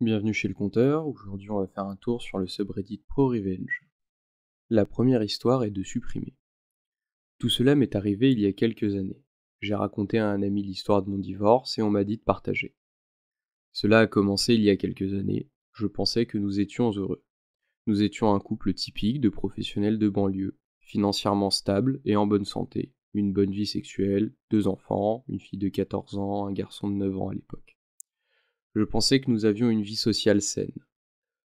Bienvenue chez le compteur, aujourd'hui on va faire un tour sur le subreddit Pro Revenge. La première histoire est de supprimer. Tout cela m'est arrivé il y a quelques années. J'ai raconté à un ami l'histoire de mon divorce et on m'a dit de partager. Cela a commencé il y a quelques années, je pensais que nous étions heureux. Nous étions un couple typique de professionnels de banlieue, financièrement stable et en bonne santé, une bonne vie sexuelle, deux enfants, une fille de 14 ans, un garçon de 9 ans à l'époque je pensais que nous avions une vie sociale saine.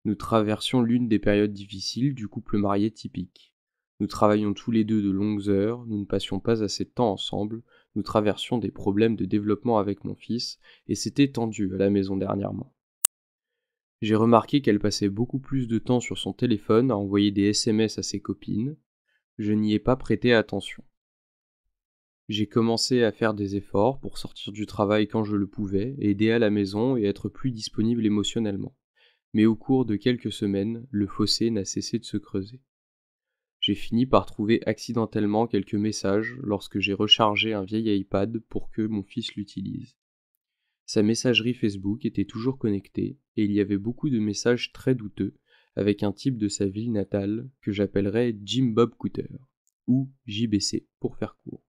Nous traversions l'une des périodes difficiles du couple marié typique. Nous travaillions tous les deux de longues heures, nous ne passions pas assez de temps ensemble, nous traversions des problèmes de développement avec mon fils, et c'était tendu à la maison dernièrement. J'ai remarqué qu'elle passait beaucoup plus de temps sur son téléphone à envoyer des SMS à ses copines. Je n'y ai pas prêté attention. J'ai commencé à faire des efforts pour sortir du travail quand je le pouvais, aider à la maison et être plus disponible émotionnellement. Mais au cours de quelques semaines, le fossé n'a cessé de se creuser. J'ai fini par trouver accidentellement quelques messages lorsque j'ai rechargé un vieil iPad pour que mon fils l'utilise. Sa messagerie Facebook était toujours connectée et il y avait beaucoup de messages très douteux avec un type de sa ville natale que j'appellerais Jim Bob Cooter, ou JBC pour faire court.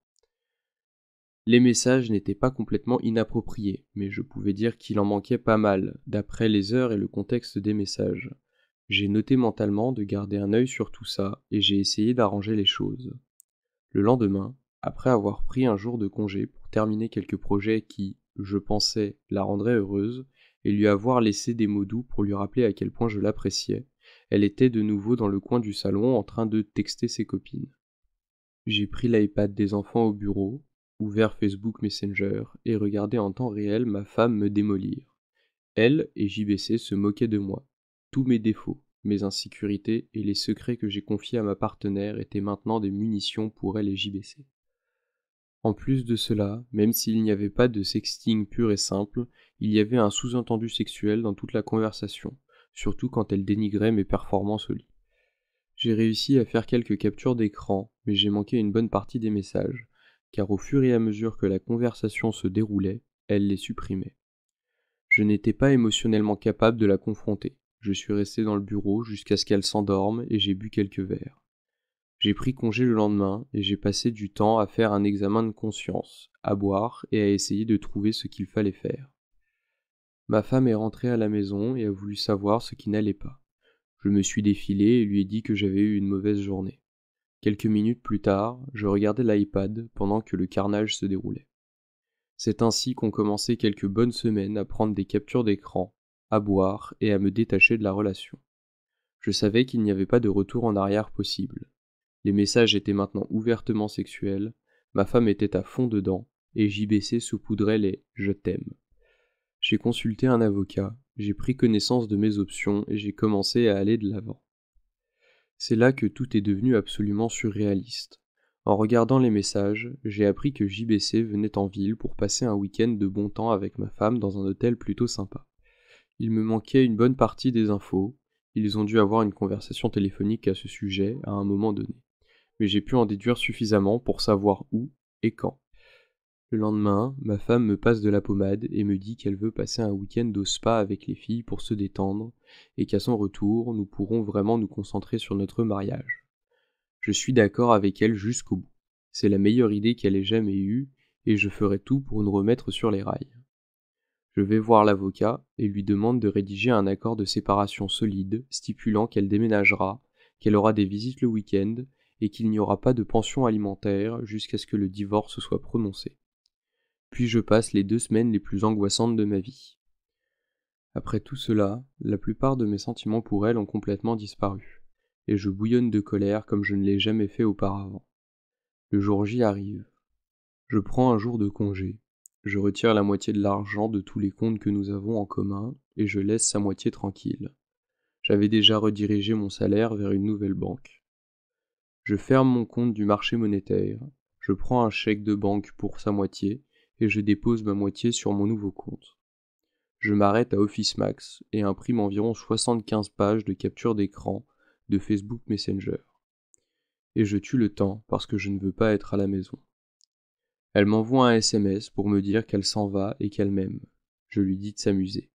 Les messages n'étaient pas complètement inappropriés, mais je pouvais dire qu'il en manquait pas mal, d'après les heures et le contexte des messages. J'ai noté mentalement de garder un œil sur tout ça, et j'ai essayé d'arranger les choses. Le lendemain, après avoir pris un jour de congé pour terminer quelques projets qui, je pensais, la rendraient heureuse, et lui avoir laissé des mots doux pour lui rappeler à quel point je l'appréciais, elle était de nouveau dans le coin du salon en train de texter ses copines. J'ai pris l'iPad des enfants au bureau, ouvert Facebook Messenger et regardé en temps réel ma femme me démolir. Elle et JBC se moquaient de moi. Tous mes défauts, mes insécurités et les secrets que j'ai confiés à ma partenaire étaient maintenant des munitions pour elle et JBC. En plus de cela, même s'il n'y avait pas de sexting pur et simple, il y avait un sous-entendu sexuel dans toute la conversation, surtout quand elle dénigrait mes performances au lit. J'ai réussi à faire quelques captures d'écran, mais j'ai manqué une bonne partie des messages, car au fur et à mesure que la conversation se déroulait, elle les supprimait. Je n'étais pas émotionnellement capable de la confronter. Je suis resté dans le bureau jusqu'à ce qu'elle s'endorme et j'ai bu quelques verres. J'ai pris congé le lendemain et j'ai passé du temps à faire un examen de conscience, à boire et à essayer de trouver ce qu'il fallait faire. Ma femme est rentrée à la maison et a voulu savoir ce qui n'allait pas. Je me suis défilé et lui ai dit que j'avais eu une mauvaise journée. Quelques minutes plus tard, je regardais l'iPad pendant que le carnage se déroulait. C'est ainsi qu'on commençait quelques bonnes semaines à prendre des captures d'écran, à boire et à me détacher de la relation. Je savais qu'il n'y avait pas de retour en arrière possible. Les messages étaient maintenant ouvertement sexuels, ma femme était à fond dedans, et j'y JBC saupoudrait les je t'aime. J'ai consulté un avocat, j'ai pris connaissance de mes options et j'ai commencé à aller de l'avant. C'est là que tout est devenu absolument surréaliste. En regardant les messages, j'ai appris que JBC venait en ville pour passer un week-end de bon temps avec ma femme dans un hôtel plutôt sympa. Il me manquait une bonne partie des infos, ils ont dû avoir une conversation téléphonique à ce sujet à un moment donné, mais j'ai pu en déduire suffisamment pour savoir où et quand le lendemain, ma femme me passe de la pommade et me dit qu'elle veut passer un week-end au spa avec les filles pour se détendre et qu'à son retour, nous pourrons vraiment nous concentrer sur notre mariage. Je suis d'accord avec elle jusqu'au bout. C'est la meilleure idée qu'elle ait jamais eue et je ferai tout pour nous remettre sur les rails. Je vais voir l'avocat et lui demande de rédiger un accord de séparation solide stipulant qu'elle déménagera, qu'elle aura des visites le week-end et qu'il n'y aura pas de pension alimentaire jusqu'à ce que le divorce soit prononcé puis je passe les deux semaines les plus angoissantes de ma vie. Après tout cela, la plupart de mes sentiments pour elle ont complètement disparu, et je bouillonne de colère comme je ne l'ai jamais fait auparavant. Le jour J arrive. Je prends un jour de congé, je retire la moitié de l'argent de tous les comptes que nous avons en commun, et je laisse sa moitié tranquille. J'avais déjà redirigé mon salaire vers une nouvelle banque. Je ferme mon compte du marché monétaire, je prends un chèque de banque pour sa moitié, et je dépose ma moitié sur mon nouveau compte. Je m'arrête à Office Max et imprime environ 75 pages de capture d'écran de Facebook Messenger. Et je tue le temps parce que je ne veux pas être à la maison. Elle m'envoie un SMS pour me dire qu'elle s'en va et qu'elle m'aime. Je lui dis de s'amuser.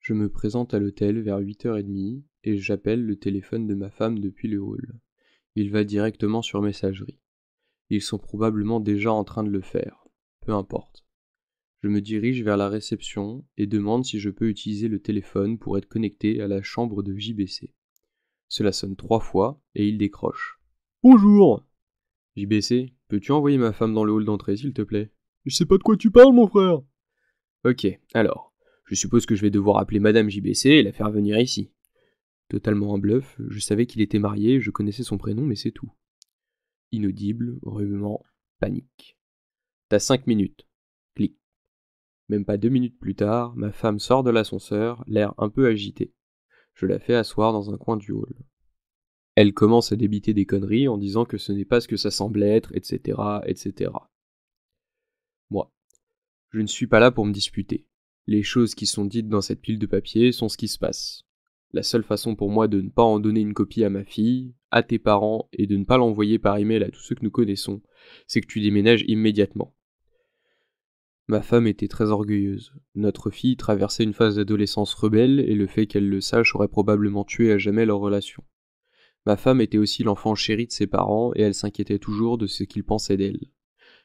Je me présente à l'hôtel vers 8h30 et j'appelle le téléphone de ma femme depuis le hall. Il va directement sur messagerie. Ils sont probablement déjà en train de le faire. Peu importe. Je me dirige vers la réception et demande si je peux utiliser le téléphone pour être connecté à la chambre de JBC. Cela sonne trois fois et il décroche. Bonjour JBC, peux-tu envoyer ma femme dans le hall d'entrée, s'il te plaît Je sais pas de quoi tu parles, mon frère Ok, alors, je suppose que je vais devoir appeler Madame JBC et la faire venir ici. Totalement un bluff, je savais qu'il était marié, je connaissais son prénom, mais c'est tout inaudible, rumeur, panique. T'as cinq minutes. Clic. Même pas deux minutes plus tard, ma femme sort de l'ascenseur, l'air un peu agité. Je la fais asseoir dans un coin du hall. Elle commence à débiter des conneries en disant que ce n'est pas ce que ça semble être, etc., etc. Moi, je ne suis pas là pour me disputer. Les choses qui sont dites dans cette pile de papier sont ce qui se passe. La seule façon pour moi de ne pas en donner une copie à ma fille, à tes parents et de ne pas l'envoyer par email à tous ceux que nous connaissons, c'est que tu déménages immédiatement. Ma femme était très orgueilleuse. Notre fille traversait une phase d'adolescence rebelle et le fait qu'elle le sache aurait probablement tué à jamais leur relation. Ma femme était aussi l'enfant chéri de ses parents et elle s'inquiétait toujours de ce qu'ils pensaient d'elle.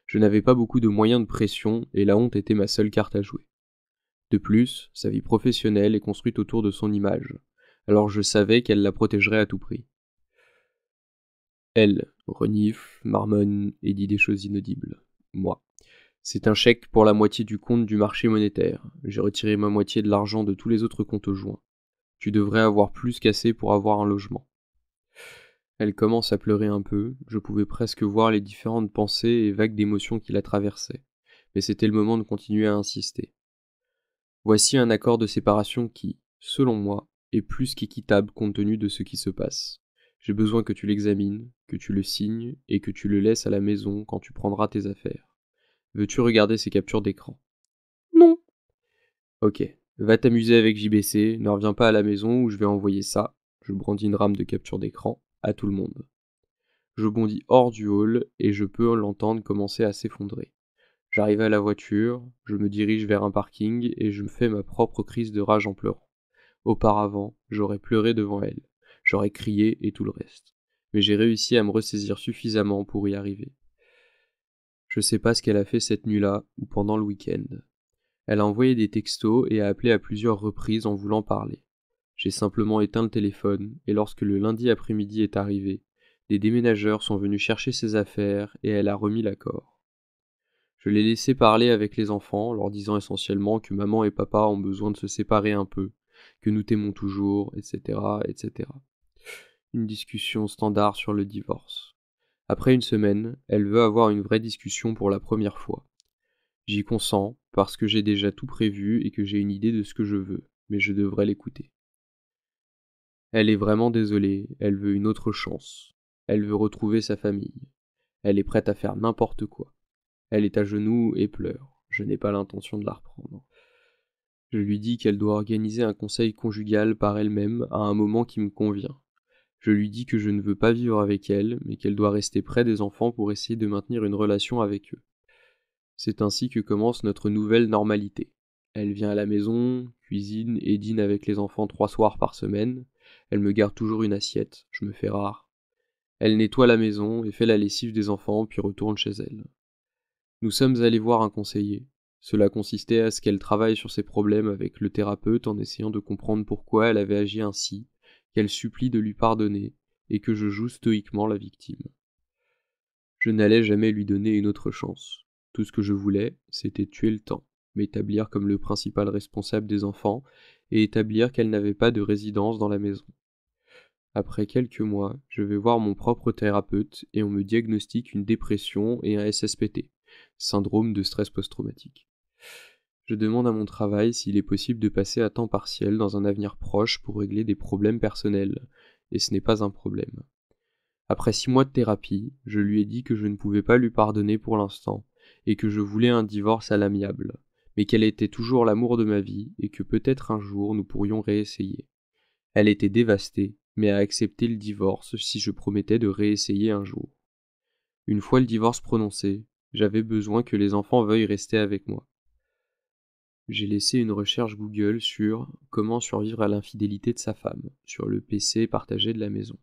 Je n'avais pas beaucoup de moyens de pression et la honte était ma seule carte à jouer. De plus, sa vie professionnelle est construite autour de son image, alors je savais qu'elle la protégerait à tout prix. Elle renifle, marmonne et dit des choses inaudibles. Moi. C'est un chèque pour la moitié du compte du marché monétaire. J'ai retiré ma moitié de l'argent de tous les autres comptes joints. Tu devrais avoir plus qu'assez pour avoir un logement. Elle commence à pleurer un peu, je pouvais presque voir les différentes pensées et vagues d'émotions qui la traversaient, mais c'était le moment de continuer à insister. Voici un accord de séparation qui, selon moi, est plus qu'équitable compte tenu de ce qui se passe. J'ai besoin que tu l'examines, que tu le signes et que tu le laisses à la maison quand tu prendras tes affaires. Veux-tu regarder ces captures d'écran Non. Ok, va t'amuser avec JBC, ne reviens pas à la maison où je vais envoyer ça, je brandis une rame de capture d'écran, à tout le monde. Je bondis hors du hall et je peux l'entendre commencer à s'effondrer. J'arrive à la voiture, je me dirige vers un parking et je me fais ma propre crise de rage en pleurant. Auparavant, j'aurais pleuré devant elle j'aurais crié et tout le reste. Mais j'ai réussi à me ressaisir suffisamment pour y arriver. Je sais pas ce qu'elle a fait cette nuit-là ou pendant le week-end. Elle a envoyé des textos et a appelé à plusieurs reprises en voulant parler. J'ai simplement éteint le téléphone et lorsque le lundi après-midi est arrivé, des déménageurs sont venus chercher ses affaires et elle a remis l'accord. Je l'ai laissé parler avec les enfants, leur disant essentiellement que maman et papa ont besoin de se séparer un peu, que nous t'aimons toujours, etc., etc une discussion standard sur le divorce. Après une semaine, elle veut avoir une vraie discussion pour la première fois. J'y consens parce que j'ai déjà tout prévu et que j'ai une idée de ce que je veux, mais je devrais l'écouter. Elle est vraiment désolée, elle veut une autre chance. Elle veut retrouver sa famille. Elle est prête à faire n'importe quoi. Elle est à genoux et pleure. Je n'ai pas l'intention de la reprendre. Je lui dis qu'elle doit organiser un conseil conjugal par elle-même à un moment qui me convient. Je lui dis que je ne veux pas vivre avec elle, mais qu'elle doit rester près des enfants pour essayer de maintenir une relation avec eux. C'est ainsi que commence notre nouvelle normalité. Elle vient à la maison, cuisine et dîne avec les enfants trois soirs par semaine. Elle me garde toujours une assiette, je me fais rare. Elle nettoie la maison et fait la lessive des enfants, puis retourne chez elle. Nous sommes allés voir un conseiller. Cela consistait à ce qu'elle travaille sur ses problèmes avec le thérapeute en essayant de comprendre pourquoi elle avait agi ainsi, qu'elle supplie de lui pardonner, et que je joue stoïquement la victime. Je n'allais jamais lui donner une autre chance. Tout ce que je voulais, c'était tuer le temps, m'établir comme le principal responsable des enfants, et établir qu'elle n'avait pas de résidence dans la maison. Après quelques mois, je vais voir mon propre thérapeute et on me diagnostique une dépression et un SSPT, syndrome de stress post-traumatique. Je demande à mon travail s'il est possible de passer à temps partiel dans un avenir proche pour régler des problèmes personnels, et ce n'est pas un problème. Après six mois de thérapie, je lui ai dit que je ne pouvais pas lui pardonner pour l'instant, et que je voulais un divorce à l'amiable, mais qu'elle était toujours l'amour de ma vie, et que peut-être un jour nous pourrions réessayer. Elle était dévastée, mais a accepté le divorce si je promettais de réessayer un jour. Une fois le divorce prononcé, j'avais besoin que les enfants veuillent rester avec moi j'ai laissé une recherche Google sur comment survivre à l'infidélité de sa femme sur le PC partagé de la maison.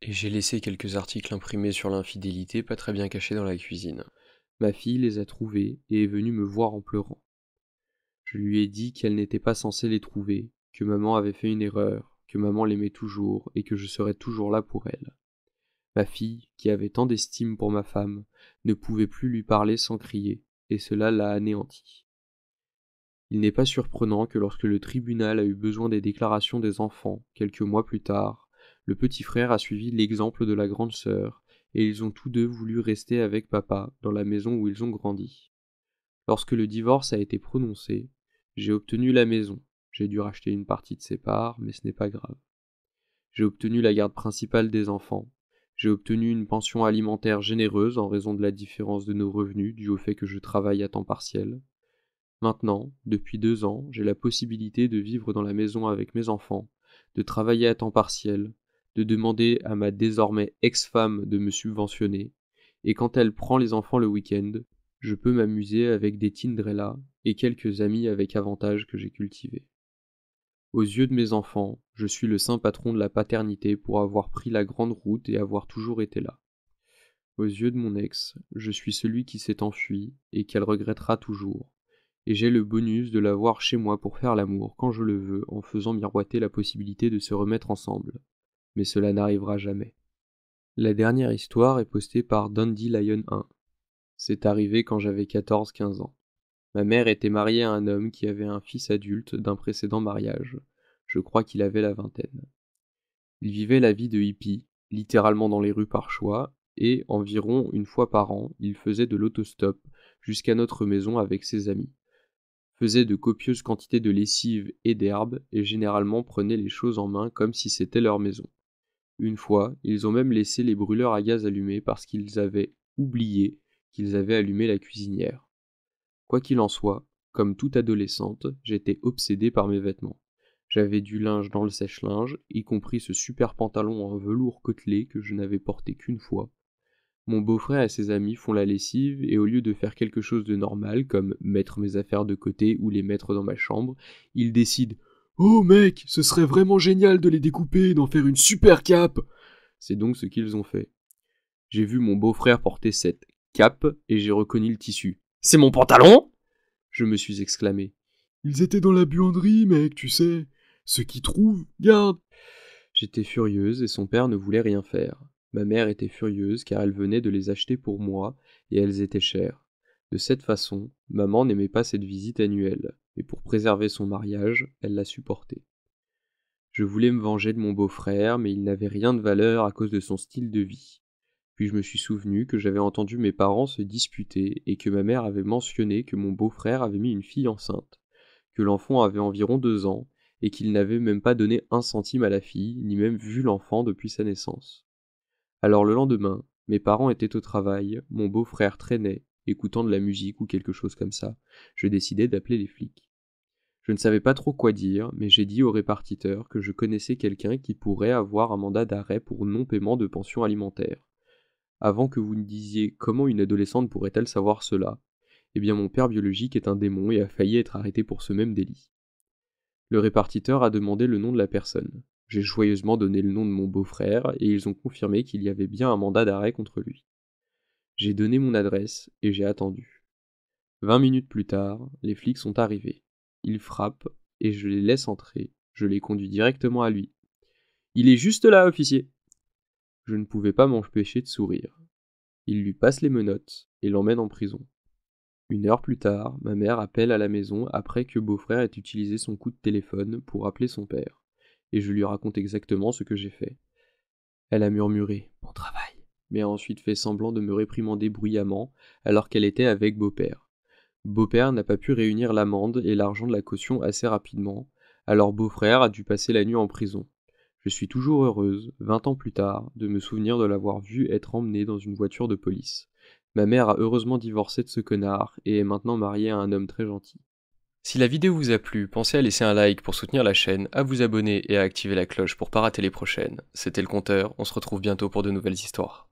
Et j'ai laissé quelques articles imprimés sur l'infidélité pas très bien cachés dans la cuisine. Ma fille les a trouvés et est venue me voir en pleurant. Je lui ai dit qu'elle n'était pas censée les trouver, que maman avait fait une erreur, que maman l'aimait toujours et que je serais toujours là pour elle. Ma fille, qui avait tant d'estime pour ma femme, ne pouvait plus lui parler sans crier, et cela l'a anéantie. Il n'est pas surprenant que lorsque le tribunal a eu besoin des déclarations des enfants, quelques mois plus tard, le petit frère a suivi l'exemple de la grande sœur, et ils ont tous deux voulu rester avec papa dans la maison où ils ont grandi. Lorsque le divorce a été prononcé, j'ai obtenu la maison. J'ai dû racheter une partie de ses parts, mais ce n'est pas grave. J'ai obtenu la garde principale des enfants. J'ai obtenu une pension alimentaire généreuse en raison de la différence de nos revenus due au fait que je travaille à temps partiel. Maintenant, depuis deux ans, j'ai la possibilité de vivre dans la maison avec mes enfants, de travailler à temps partiel, de demander à ma désormais ex-femme de me subventionner, et quand elle prend les enfants le week-end, je peux m'amuser avec des Tindrella et quelques amis avec avantage que j'ai cultivés. Aux yeux de mes enfants, je suis le saint patron de la paternité pour avoir pris la grande route et avoir toujours été là. Aux yeux de mon ex, je suis celui qui s'est enfui et qu'elle regrettera toujours, et j'ai le bonus de l'avoir chez moi pour faire l'amour quand je le veux en faisant miroiter la possibilité de se remettre ensemble. Mais cela n'arrivera jamais. La dernière histoire est postée par Dandy Lion 1. C'est arrivé quand j'avais 14-15 ans. Ma mère était mariée à un homme qui avait un fils adulte d'un précédent mariage. Je crois qu'il avait la vingtaine. Il vivait la vie de hippie, littéralement dans les rues par choix, et environ une fois par an, il faisait de l'autostop jusqu'à notre maison avec ses amis faisaient de copieuses quantités de lessive et d'herbes et généralement prenaient les choses en main comme si c'était leur maison. Une fois, ils ont même laissé les brûleurs à gaz allumés parce qu'ils avaient oublié qu'ils avaient allumé la cuisinière. Quoi qu'il en soit, comme toute adolescente, j'étais obsédée par mes vêtements. J'avais du linge dans le sèche-linge, y compris ce super pantalon en velours côtelé que je n'avais porté qu'une fois, mon beau-frère et ses amis font la lessive et au lieu de faire quelque chose de normal comme mettre mes affaires de côté ou les mettre dans ma chambre, ils décident Oh mec, ce serait vraiment génial de les découper et d'en faire une super cape C'est donc ce qu'ils ont fait. J'ai vu mon beau-frère porter cette cape et j'ai reconnu le tissu. C'est mon pantalon Je me suis exclamé. Ils étaient dans la buanderie, mec, tu sais. Ceux qui trouvent, garde J'étais furieuse et son père ne voulait rien faire ma mère était furieuse car elle venait de les acheter pour moi et elles étaient chères. De cette façon, maman n'aimait pas cette visite annuelle, et pour préserver son mariage, elle la supportait. Je voulais me venger de mon beau-frère, mais il n'avait rien de valeur à cause de son style de vie. Puis je me suis souvenu que j'avais entendu mes parents se disputer et que ma mère avait mentionné que mon beau-frère avait mis une fille enceinte, que l'enfant avait environ deux ans et qu'il n'avait même pas donné un centime à la fille, ni même vu l'enfant depuis sa naissance. Alors le lendemain, mes parents étaient au travail, mon beau-frère traînait, écoutant de la musique ou quelque chose comme ça. Je décidai d'appeler les flics. Je ne savais pas trop quoi dire, mais j'ai dit au répartiteur que je connaissais quelqu'un qui pourrait avoir un mandat d'arrêt pour non-paiement de pension alimentaire. Avant que vous ne disiez comment une adolescente pourrait-elle savoir cela, eh bien mon père biologique est un démon et a failli être arrêté pour ce même délit. Le répartiteur a demandé le nom de la personne. J'ai joyeusement donné le nom de mon beau-frère et ils ont confirmé qu'il y avait bien un mandat d'arrêt contre lui. J'ai donné mon adresse et j'ai attendu. Vingt minutes plus tard, les flics sont arrivés. Ils frappent et je les laisse entrer. Je les conduis directement à lui. Il est juste là, officier. Je ne pouvais pas m'empêcher de sourire. Il lui passe les menottes et l'emmène en prison. Une heure plus tard, ma mère appelle à la maison après que beau-frère ait utilisé son coup de téléphone pour appeler son père et je lui raconte exactement ce que j'ai fait. Elle a murmuré Bon travail, mais a ensuite fait semblant de me réprimander bruyamment alors qu'elle était avec beau-père. Beau-père n'a pas pu réunir l'amende et l'argent de la caution assez rapidement, alors beau-frère a dû passer la nuit en prison. Je suis toujours heureuse, vingt ans plus tard, de me souvenir de l'avoir vu être emmenée dans une voiture de police. Ma mère a heureusement divorcé de ce connard et est maintenant mariée à un homme très gentil. Si la vidéo vous a plu, pensez à laisser un like pour soutenir la chaîne, à vous abonner et à activer la cloche pour pas rater les prochaines. C'était le compteur, on se retrouve bientôt pour de nouvelles histoires.